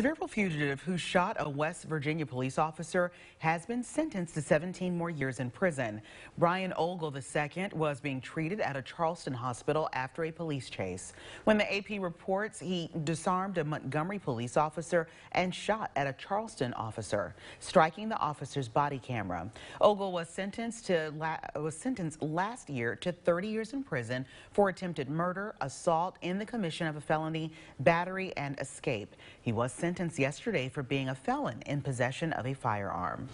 A federal fugitive who shot a West Virginia police officer has been sentenced to 17 more years in prison. Brian Ogle II was being treated at a Charleston hospital after a police chase. When the AP reports, he disarmed a Montgomery police officer and shot at a Charleston officer, striking the officer's body camera. Ogle was sentenced to was sentenced last year to 30 years in prison for attempted murder, assault in the commission of a felony, battery, and escape. He was sentenced sentenced yesterday for being a felon in possession of a firearm.